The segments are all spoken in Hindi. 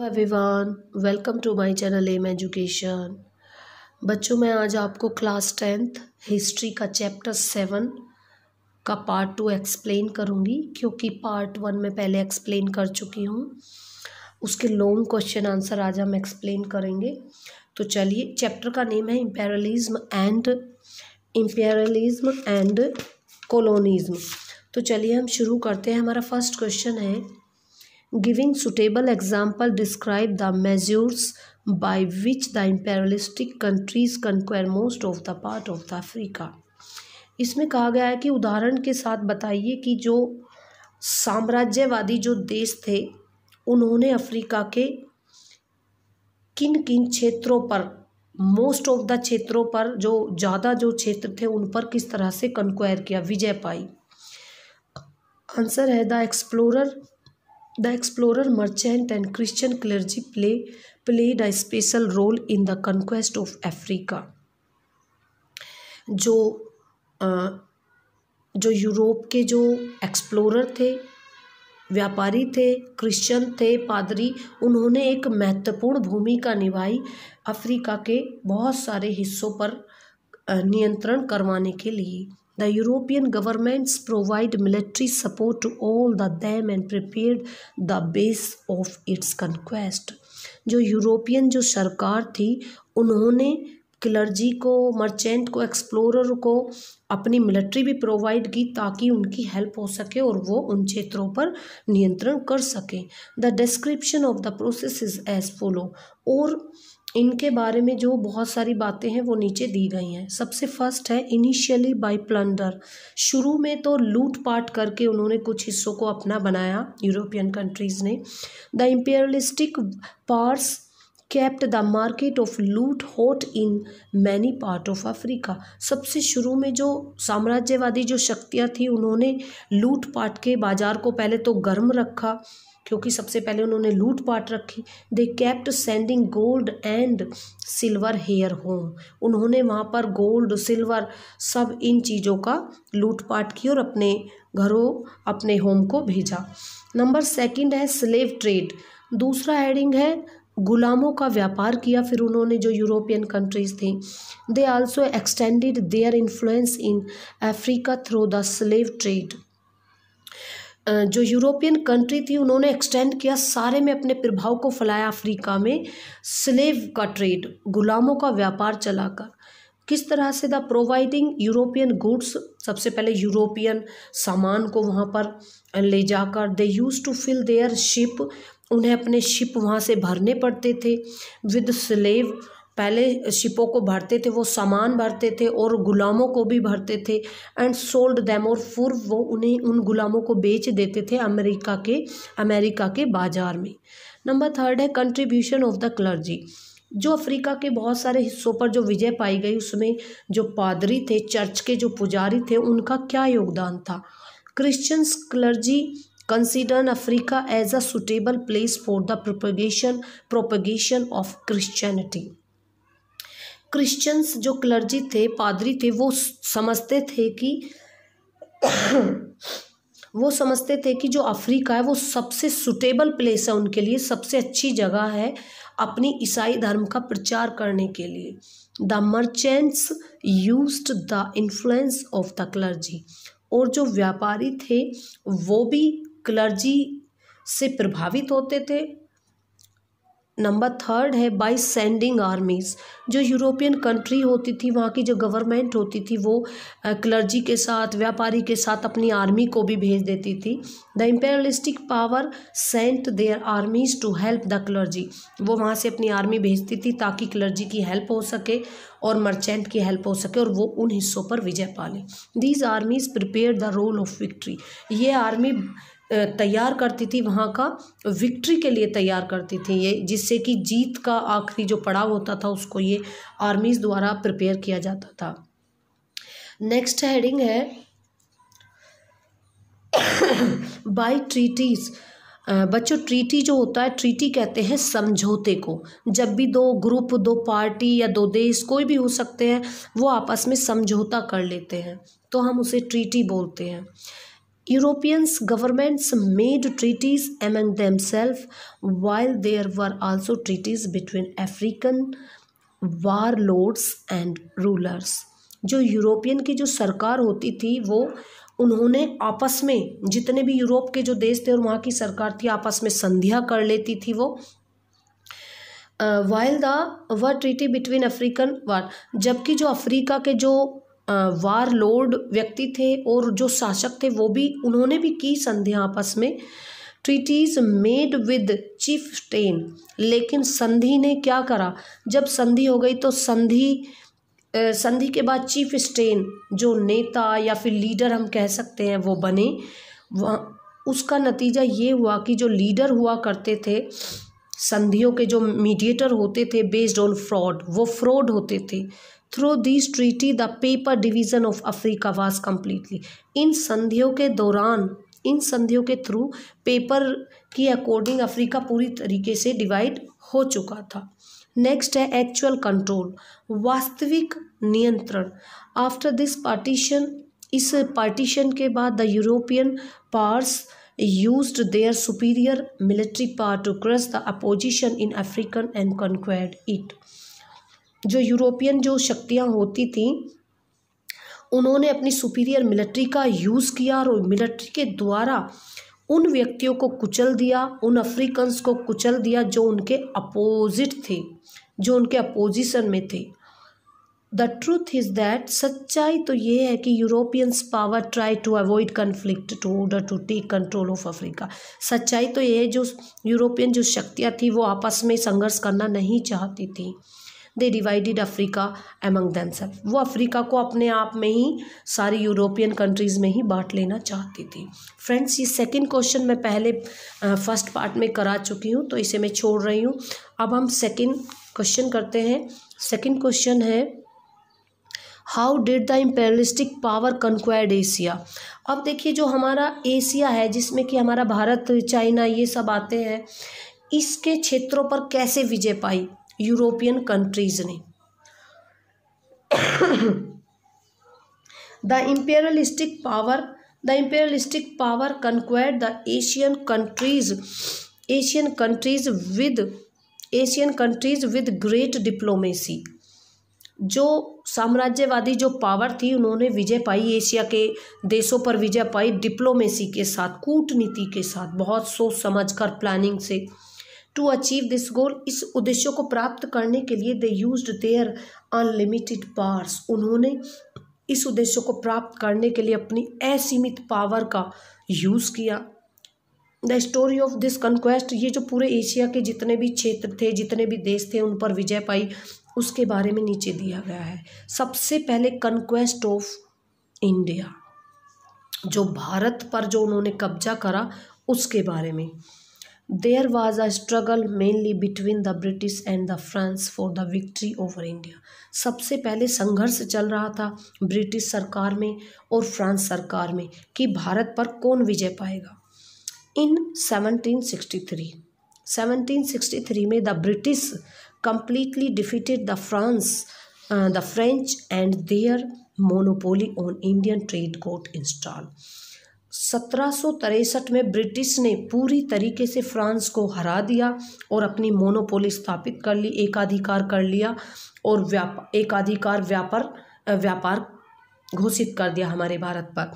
Hello everyone welcome to my channel M education बच्चों मैं आज आपको क्लास टेंथ हिस्ट्री का चैप्टर सेवन का पार्ट टू एक्सप्लेन करूँगी क्योंकि पार्ट वन में पहले एक्सप्लेन कर चुकी हूँ उसके लॉन्ग क्वेश्चन आंसर आज हम एक्सप्लेन करेंगे तो चलिए चैप्टर का नेम है इम्पेरलिज्म एंड इम्पेरलिज्म एंड कॉलोनीज़्म तो चलिए हम शुरू करते हैं हमारा फर्स्ट क्वेश्चन है Giving suitable example describe the measures by which the imperialistic countries conquer most of the part of the Africa. इसमें कहा गया है कि उदाहरण के साथ बताइए कि जो साम्राज्यवादी जो देश थे उन्होंने अफ्रीका के किन किन क्षेत्रों पर मोस्ट ऑफ द क्षेत्रों पर जो ज़्यादा जो क्षेत्र थे उन पर किस तरह से कंक्वायर किया विजय पाई आंसर है the explorer the explore merchant and Christian clergy play played a special role in the conquest of Africa जो जो यूरोप के जो एक्सप्लोर थे व्यापारी थे क्रिश्चियन थे पादरी उन्होंने एक महत्वपूर्ण भूमिका निभाई अफ्रीका के बहुत सारे हिस्सों पर नियंत्रण करवाने के लिए The European governments provide military support to all the them and prepared the base of its conquest. जो यूरोपियन जो सरकार थी उन्होंने क्लर्जी को मर्चेंट को एक्सप्लोरर को अपनी मिलिट्री भी प्रोवाइड की ताकि उनकी हेल्प हो सके और वो उन क्षेत्रों पर नियंत्रण कर सकें the description of the process is as follow और इनके बारे में जो बहुत सारी बातें हैं वो नीचे दी गई हैं सबसे फर्स्ट है इनिशियली बाय प्लंडर शुरू में तो लूट पाट करके उन्होंने कुछ हिस्सों को अपना बनाया यूरोपियन कंट्रीज़ ने the imperialistic powers kept the market of loot hot in many part of Africa सबसे शुरू में जो साम्राज्यवादी जो शक्तियाँ थी उन्होंने लूट पाट के बाज़ार को पहले तो गर्म रखा क्योंकि सबसे पहले उन्होंने लूट पाट रखी they kept sending gold and silver their home उन्होंने वहाँ पर गोल्ड सिल्वर सब इन चीज़ों का लूट पाट की और अपने घरों अपने होम को भेजा नंबर सेकंड है स्लेव ट्रेड दूसरा हेडिंग है गुलामों का व्यापार किया फिर उन्होंने जो यूरोपियन कंट्रीज थी they also extended their influence in Africa through the slave trade जो यूरोपियन कंट्री थी उन्होंने एक्सटेंड किया सारे में अपने प्रभाव को फैलाया अफ्रीका में स्लेव का ट्रेड गुलामों का व्यापार चलाकर किस तरह से द प्रोवाइडिंग यूरोपियन गुड्स सबसे पहले यूरोपियन सामान को वहाँ पर ले जाकर they used to fill their ship उन्हें अपने शिप वहाँ से भरने पड़ते थे विद स्लेव पहले शिपों को भरते थे वो सामान भरते थे और गुलामों को भी भरते थे एंड सोल्ड दैम और फुर वो उन्हें उन गुलामों को बेच देते थे अमेरिका के अमेरिका के बाजार में नंबर थर्ड है कंट्रीब्यूशन ऑफ द क्लर्जी जो अफ्रीका के बहुत सारे हिस्सों पर जो विजय पाई गई उसमें जो पादरी थे चर्च के जो पुजारी थे उनका क्या योगदान था Christians clergy consider Africa as a suitable place for the propagation propagation of Christianity Christians जो क्लर्जी थे पादरी थे वो समझते थे कि वो समझते थे कि जो अफ्रीका है वो सबसे सुटेबल प्लेस है उनके लिए सबसे अच्छी जगह है अपनी ईसाई धर्म का प्रचार करने के लिए the merchants use the influence of the clergy और जो व्यापारी थे वो भी क्लर्जी से प्रभावित होते थे नंबर थर्ड है बाई सेंडिंग आर्मीज़ जो यूरोपियन कंट्री होती थी वहाँ की जो गवर्नमेंट होती थी वो क्लर्जी के साथ व्यापारी के साथ अपनी आर्मी को भी भेज देती थी the imperialistic power sent their armies to help the clergy वो वहाँ से अपनी आर्मी भेजती थी ताकि क्लर्जी की हेल्प हो सके और मर्चेंट की हेल्प हो सके और वो उन हिस्सों पर विजय पा लें these armies prepare the role of victory ये आर्मी तैयार करती थी वहाँ का विक्ट्री के लिए तैयार करती थी ये जिससे कि जीत का आखिरी जो पड़ाव होता था उसको ये आर्मीज़ द्वारा प्रिपेयर किया जाता था नेक्स्ट हेडिंग है बाई ट्रीटीज़ बच्चों ट्रीटी जो होता है ट्रीटी कहते हैं समझौते को जब भी दो ग्रुप दो पार्टी या दो देश कोई भी हो सकते हैं वो आपस में समझौता कर लेते हैं तो हम उसे ट्रीटी बोलते हैं Europeans governments made treaties among themselves while there were also treaties between African warlords and rulers जो यूरोपियन की जो सरकार होती थी वो उन्होंने आपस में जितने भी यूरोप के जो देश थे और वहाँ की सरकार थी आपस में संध्या कर लेती थी वो वाइल द व ट्रीटी बिटवीन अफ्रीकन वार जबकि जो अफ्रीका के जो वार लोर्ड व्यक्ति थे और जो शासक थे वो भी उन्होंने भी की संध्या आपस में treaties made with chieftain लेकिन संधि ने क्या करा जब संधि हो गई तो संधि संधि के बाद चीफ स्टेन जो नेता या फिर लीडर हम कह सकते हैं वो बने वह उसका नतीजा ये हुआ कि जो लीडर हुआ करते थे संधियों के जो मीडिएटर होते थे बेस्ड ऑन फ्रॉड वो फ्रॉड होते थे through this treaty the paper division of Africa was completely इन संधियों के दौरान इन संधियों के थ्रू पेपर की अकॉर्डिंग अफ्रीका पूरी तरीके से डिवाइड हो चुका था नेक्स्ट है एक्चुअल कंट्रोल वास्तविक नियंत्रण आफ्टर दिस पार्टीशन इस पार्टीशन के बाद the European powers use their superior military power to crush the opposition in African and conquered it जो यूरोपियन जो शक्तियाँ होती थी उन्होंने अपनी सुपीरियर मिलिट्री का यूज़ किया और मिलिट्री के द्वारा उन व्यक्तियों को कुचल दिया उन अफ्रीकन्स को कुचल दिया जो उनके अपोजिट थे जो उनके अपोजिशन में थे द ट्रूथ इज़ दैट सच्चाई तो ये है कि Europeans power try to avoid conflict to order to take control of Africa सच्चाई तो ये है जो यूरोपियन जो शक्तियाँ थी वो आपस में संघर्ष करना नहीं चाहती थी they divided Africa among themselves वो अफ्रीका को अपने आप में ही सारी यूरोपियन कंट्रीज़ में ही बांट लेना चाहती थी फ्रेंड्स ये सेकेंड क्वेश्चन मैं पहले फर्स्ट पार्ट में करा चुकी हूँ तो इसे मैं छोड़ रही हूँ अब हम सेकेंड क्वेश्चन करते हैं सेकेंड क्वेश्चन है how did the imperialistic power conquered Asia अब देखिए जो हमारा एशिया है जिसमें कि हमारा भारत चाइना ये सब आते हैं इसके क्षेत्रों पर कैसे विजय पाई यूरोपियन कंट्रीज़ ने the imperialistic power the imperialistic power conquered the Asian countries Asian countries with Asian countries with great diplomacy जो साम्राज्यवादी जो पावर थी उन्होंने विजय पाई एशिया के देशों पर विजय पाई डिप्लोमेसी के साथ कूटनीति के साथ बहुत सोच समझ कर प्लानिंग से टू अचीव दिस गोल इस उद्देश्य को प्राप्त करने के लिए they use their unlimited powers उन्होंने इस उद्देश्य को प्राप्त करने के लिए अपनी असीमित पावर का यूज़ किया the story of this conquest ये जो पूरे एशिया के जितने भी क्षेत्र थे जितने भी देश थे उन पर विजय पाई उसके बारे में नीचे दिया गया है सबसे पहले कन्क्वेस्ट ऑफ इंडिया जो भारत पर जो उन्होंने कब्जा करा उसके बारे में there was a struggle mainly between the British and the France for the victory over India सबसे पहले संघर्ष चल रहा था ब्रिटिश सरकार में और फ्रांस सरकार में कि भारत पर कौन विजय पाएगा in seventeen seventeen sixty three sixty three में the British completely defeated the France the French and their monopoly on Indian trade got install सत्रह में ब्रिटिश ने पूरी तरीके से फ्रांस को हरा दिया और अपनी मोनोपोली स्थापित कर ली एकाधिकार कर लिया और व्यापार एकाधिकार व्यापार व्यापार घोषित कर दिया हमारे भारत पर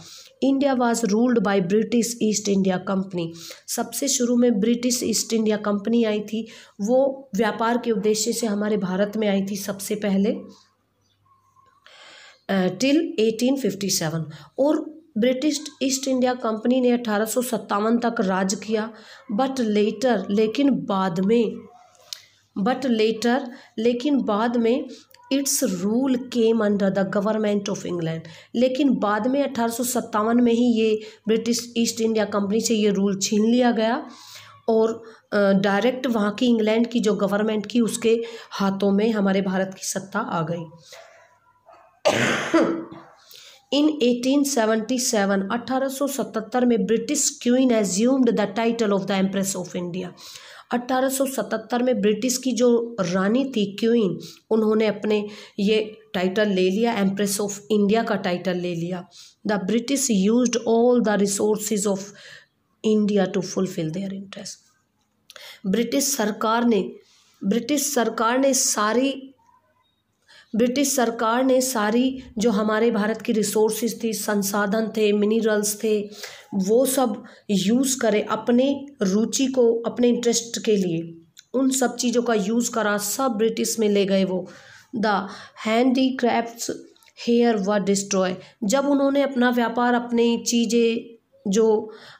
India was ruled by British East India Company सबसे शुरू में ब्रिटिश ईस्ट इंडिया कंपनी आई थी वो व्यापार के उद्देश्य से हमारे भारत में आई थी सबसे पहले टिल 1857 और ब्रिटिश ईस्ट इंडिया कंपनी ने अठारह तक राज किया बट लेटर लेकिन बाद में बट लेटर लेकिन बाद में its rule came under the government of England लेकिन बाद में अठारह में ही ये ब्रिटिश ईस्ट इंडिया कंपनी से ये रूल छीन लिया गया और डायरेक्ट वहाँ की इंग्लैंड की जो गवर्नमेंट की उसके हाथों में हमारे भारत की सत्ता आ गई इन 1877 1877 में British queen assumed the title of the empress of India 1877 में ब्रिटिश की जो रानी थी क्वीन उन्होंने अपने ये टाइटल ले लिया एम्प्रेस ऑफ इंडिया का टाइटल ले लिया the British use all the resource of India to fulfil their interest British सरकार ने ब्रिटिश सरकार ने सारी ब्रिटिश सरकार ने सारी जो हमारे भारत की रिसोर्सेज थी संसाधन थे मिनरल्स थे वो सब यूज़ करे अपने रुचि को अपने इंटरेस्ट के लिए उन सब चीज़ों का यूज़ करा सब ब्रिटिश में ले गए वो the handicraft here we destroy जब उन्होंने अपना व्यापार अपनी चीज़ें जो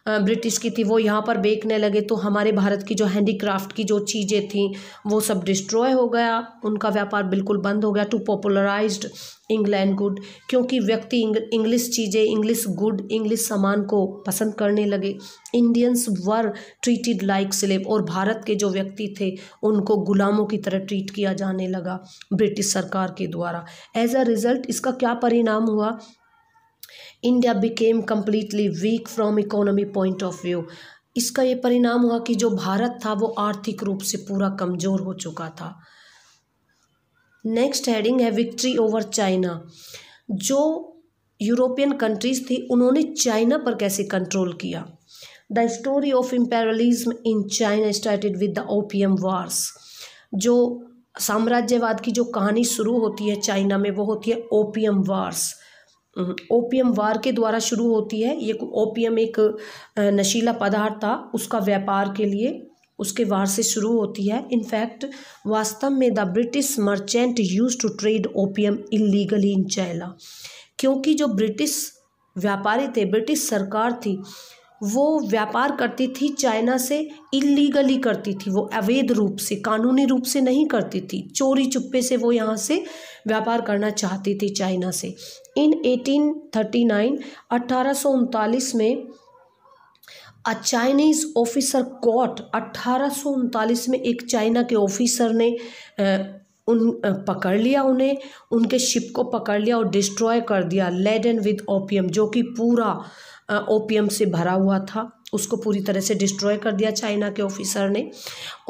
ब्रिटिश की थी वो यहाँ पर बेचने लगे तो हमारे भारत की जो हैंडीक्राफ्ट की जो चीज़ें थी वो सब डिस्ट्रॉय हो गया उनका व्यापार बिल्कुल बंद हो गया टू पॉपुलराइज इंग्लैंड गुड क्योंकि व्यक्ति इंग्लिश चीज़ें इंग्लिश गुड इंग्लिश सामान को पसंद करने लगे Indians were treated like slave और भारत के जो व्यक्ति थे उनको गुलामों की तरह ट्रीट किया जाने लगा ब्रिटिश सरकार के द्वारा एज अ रिज़ल्ट इसका क्या परिणाम हुआ India became completely weak from economy point of view इसका ये परिणाम हुआ कि जो भारत था वो आर्थिक रूप से पूरा कमज़ोर हो चुका था नेक्स्ट हेडिंग है विक्ट्री ओवर चाइना जो यूरोपियन कंट्रीज थी उन्होंने चाइना पर कैसे कंट्रोल किया the story of imperialism in China started with the opium wars जो साम्राज्यवाद की जो कहानी शुरू होती है चाइना में वो होती है opium wars um hmm. War के द्वारा शुरू होती है ये ओपीएम एक नशीला पदार्थ था उसका व्यापार के लिए उसके वार से शुरू होती है इनफैक्ट वास्तव में the British merchant use to trade opium illegally in China क्योंकि जो ब्रिटिश व्यापारी थे ब्रिटिश सरकार थी वो व्यापार करती थी चाइना से इलीगली करती थी वो अवैध रूप से कानूनी रूप से नहीं करती थी चोरी चुप्पे से वो यहाँ से व्यापार करना चाहती थी चाइना से इन 1839 थर्टी में अ चाइनीज़ ऑफिसर कॉट अट्ठारह में एक चाइना के ऑफिसर ने उन पकड़ लिया उन्हें उनके शिप को पकड़ लिया और डिस्ट्रॉय कर दिया लेडन विद ओपियम जो कि पूरा ओपियम से भरा हुआ था उसको पूरी तरह से डिस्ट्रॉय कर दिया चाइना के ऑफिसर ने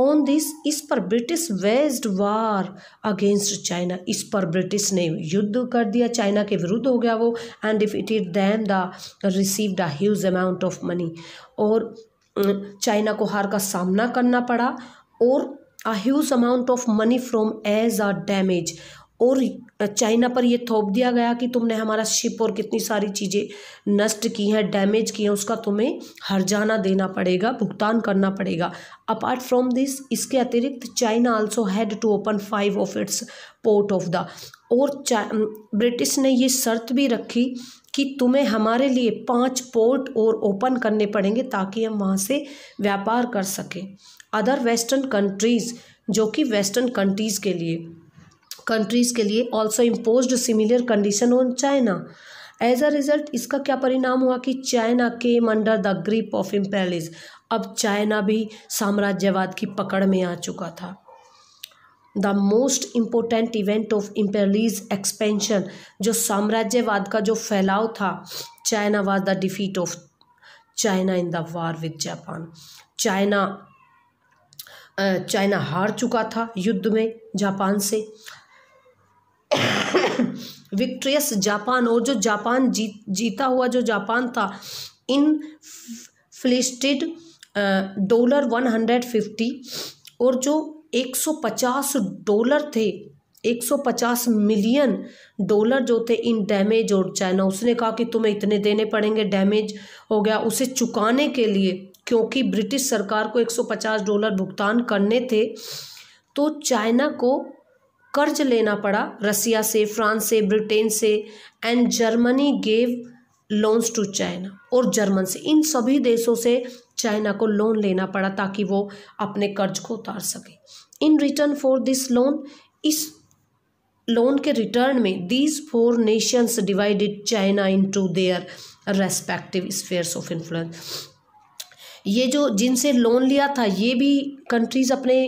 ऑन दिस इस पर British west war against China इस पर ब्रिटिश ने युद्ध कर दिया चाइना के विरुद्ध हो गया वो and it is then the received a huge amount of money और चाइना को हार का सामना करना पड़ा और a huge amount of money from as a damage और चाइना पर यह थोप दिया गया कि तुमने हमारा शिप और कितनी सारी चीज़ें नष्ट की हैं डैमेज की हैं उसका तुम्हें जाना देना पड़ेगा भुगतान करना पड़ेगा अपार्ट फ्रॉम दिस इसके अतिरिक्त China also had to open five of its port of the और ब्रिटिश ने ये शर्त भी रखी कि तुम्हें हमारे लिए पांच पोर्ट और ओपन करने पड़ेंगे ताकि हम वहाँ से व्यापार कर सकें अदर वेस्टर्न कंट्रीज़ जो कि वेस्टर्न कंट्रीज़ के लिए कंट्रीज़ के लिए also impose similar condition on China as a result इसका क्या परिणाम हुआ कि China came under the grip of imperialism अब चाइना भी साम्राज्यवाद की पकड़ में आ चुका था the most important event of imperialism expansion जो साम्राज्यवाद का जो फैलाव था China was the defeat of China in the war with Japan China China हार चुका था युद्ध में जापान से विक्ट्रियस जापान और जो जापान जीत जीता हुआ जो जापान था inflicted dollar one hundred fifty और जो एक सौ पचास डॉलर थे एक सौ पचास मिलियन डॉलर जो थे इन डैमेज और चाइना उसने कहा कि तुम्हें इतने देने पड़ेंगे डैमेज हो गया उसे चुकाने के लिए क्योंकि ब्रिटिश सरकार को एक सौ पचास डॉलर भुगतान करने थे तो चाइना को कर्ज लेना पड़ा रसिया से फ्रांस से ब्रिटेन से and Germany gave loans to China और जर्मन से इन सभी देशों से चाइना को लोन लेना पड़ा ताकि वो अपने कर्ज को उतार सके in return for this loan इस लोन के रिटर्न में these four nations divided China into their respective spheres of influence ये जो जिनसे लोन लिया था ये भी कंट्रीज अपने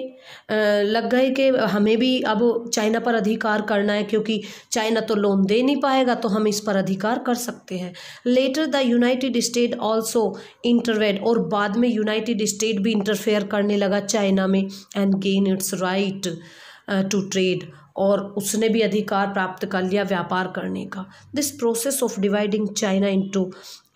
लग गए कि हमें भी अब चाइना पर अधिकार करना है क्योंकि चाइना तो लोन दे नहीं पाएगा तो हम इस पर अधिकार कर सकते हैं later the United State also intervened और बाद में यूनाइटेड स्टेट भी इंटरफेयर करने लगा चाइना में and gain its right to trade और उसने भी अधिकार प्राप्त कर लिया व्यापार करने का this process of dividing China into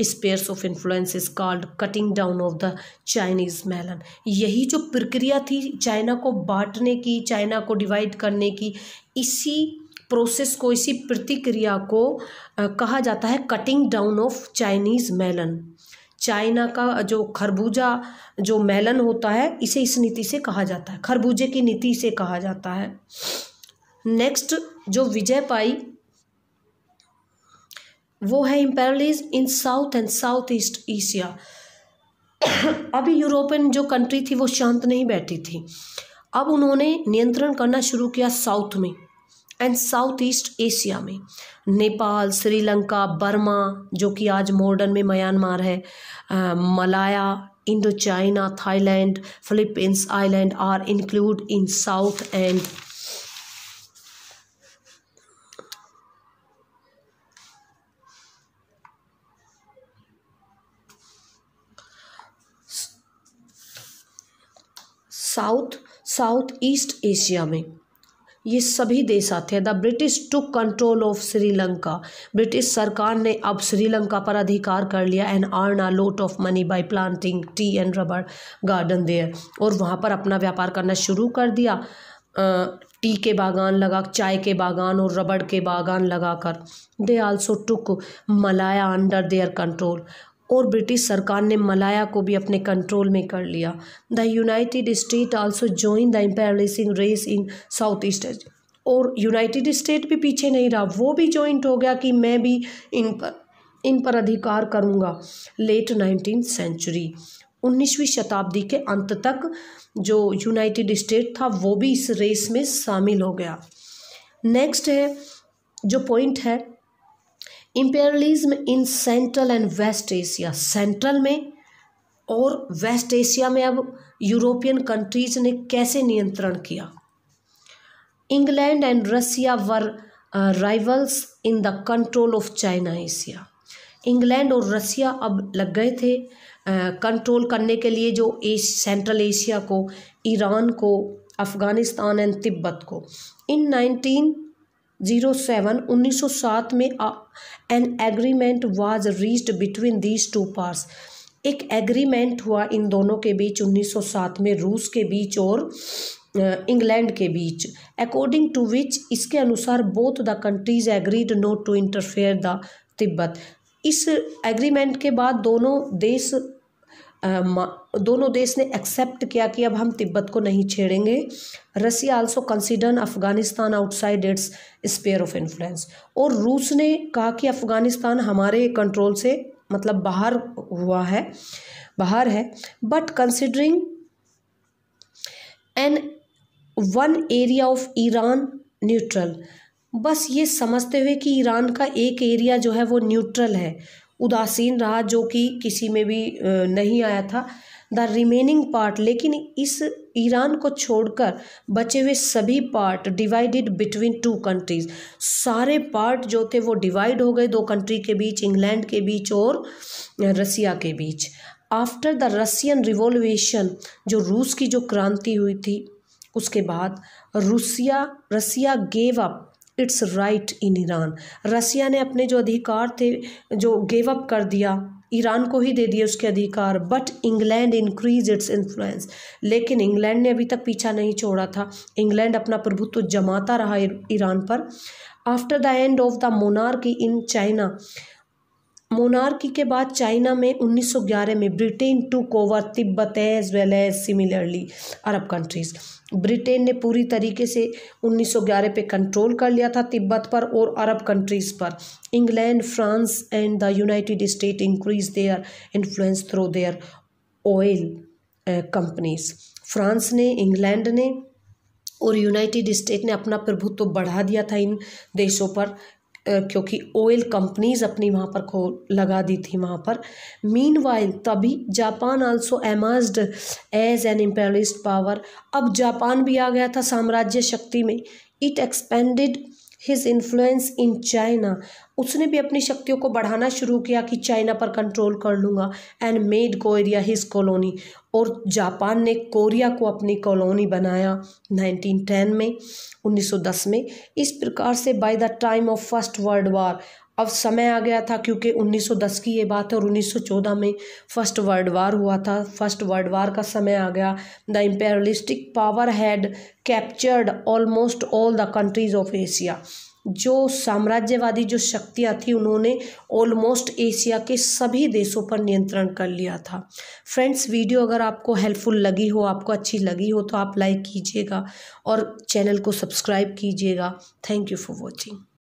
spheres of influence is called cutting down of the Chinese melon यही जो प्रक्रिया थी चाइना को बांटने की चाइना को डिवाइड करने की इसी प्रोसेस को इसी प्रतिक्रिया को आ, कहा जाता है cutting down of Chinese melon China का जो खरबूजा जो मेलन होता है इसे इस नीति से कहा जाता है खरबूजे की नीति से कहा जाता है नेक्स्ट जो विजय पाई वो है imperialism in south and south east Asia अभी यूरोपियन जो कंट्री थी वो शांत नहीं बैठी थी अब उन्होंने नियंत्रण करना शुरू किया साउथ में एंड साउथ ईस्ट एशिया में नेपाल श्रीलंका बर्मा जो कि आज मॉडर्न में म्यांमार है आ, Malaya Indo China Thailand Philippines island are include in south and south south east Asia में ये सभी देश आते हैं the British took control of Sri Lanka British सरकार ने अब श्रीलंका पर अधिकार कर लिया and earn a lot of money by planting tea and rubber garden there और वहाँ पर अपना व्यापार करना शुरू कर दिया टी के बागान लगा चाय के बागान और रबड़ के बागान लगाकर they also took Malaya under their control और ब्रिटिश सरकार ने मलाया को भी अपने कंट्रोल में कर लिया the United State also join the imperialising race in south east और यूनाइटेड स्टेट भी पीछे नहीं रहा वो भी ज्वाइंट हो गया कि मैं भी इन पर इन पर अधिकार करूँगा लेट नाइनटीन सेंचुरी उन्नीसवीं शताब्दी के अंत तक जो यूनाइटेड स्टेट था वो भी इस रेस में शामिल हो गया नेक्स्ट है जो पॉइंट है imperialism in central and west Asia central में और वेस्ट एशिया में अब यूरोपियन कंट्रीज ने कैसे नियंत्रण किया England and Russia were rivals in the control of China Asia England और रसिया अब लग गए थे कंट्रोल uh, करने के लिए जो एश सेंट्रल एशिया को ईरान को अफ़गानिस्तान एंड तिब्बत को इन नाइनटीन जीरो सेवन उन्नीस सौ सात में an agreement was reached between these two powers एक एग्रीमेंट हुआ इन दोनों के बीच उन्नीस सौ सात में रूस के बीच और इंग्लैंड के बीच अकॉर्डिंग टू विच इसके अनुसार both the countries agreed not to interfere the Tibet इस एग्रीमेंट के बाद दोनों देश आ, दोनों देश ने एक्सेप्ट किया कि अब हम तिब्बत को नहीं छेड़ेंगे Russia also consider Afghanistan outside its sphere of influence और रूस ने कहा कि अफगानिस्तान हमारे कंट्रोल से मतलब बाहर हुआ है बाहर है but considering an one area of Iran neutral बस ये समझते हुए कि ईरान का एक एरिया जो है वो न्यूट्रल है उदासीन रहा जो कि किसी में भी नहीं आया था द रिमेनिंग पार्ट लेकिन इस ईरान को छोड़कर बचे हुए सभी part divided between two countries सारे पार्ट जो थे वो डिवाइड हो गए दो कंट्री के बीच इंग्लैंड के बीच और रसिया के बीच आफ्टर द रसियन रिवोल्यूशन जो रूस की जो क्रांति हुई थी उसके बाद Russia Russia gave up its right in Iran Russia ने अपने जो अधिकार थे जो गेव अप कर दिया ईरान को ही दे दिए उसके अधिकार but England increase its influence लेकिन इंग्लैंड ने अभी तक पीछा नहीं छोड़ा था इंग्लैंड अपना प्रभुत्व जमाता रहा ईरान पर after the end of the monarchy in China monarchy के बाद चाइना में 1911 में Britain to cover Tibet as well as similarly Arab countries Britain ने पूरी तरीके से 1911 पे कंट्रोल कर लिया था तिब्बत पर और अरब कंट्रीज़ पर England France and the United State increase their influence throw their oil companies France ने इंग्लैंड ने और यूनाइटेड स्टेट ने अपना प्रभुत्व तो बढ़ा दिया था इन देशों पर क्योंकि ऑयल कंपनीज अपनी वहाँ पर खो लगा दी थी वहाँ पर मीन वाइल तभी Japan also emerged as an imperialist power अब जापान भी आ गया था साम्राज्य शक्ति में it expanded his influence in China उसने भी अपनी शक्तियों को बढ़ाना शुरू किया कि चाइना पर कंट्रोल कर लूँगा and made Korea his colony और जापान ने कोरिया को अपनी कॉलोनी बनाया 1910 में 1910 में इस प्रकार से by the time of first world war अब समय आ गया था क्योंकि 1910 की ये बात है और 1914 में फर्स्ट वर्ल्ड वार हुआ था फर्स्ट वर्ल्ड वार का समय आ गया the imperialistic power had captured almost all the countries of Asia जो साम्राज्यवादी जो शक्तियाँ थी उन्होंने ऑलमोस्ट एशिया के सभी देशों पर नियंत्रण कर लिया था फ्रेंड्स वीडियो अगर आपको हेल्पफुल लगी हो आपको अच्छी लगी हो तो आप लाइक कीजिएगा और चैनल को सब्सक्राइब कीजिएगा थैंक यू फॉर वॉचिंग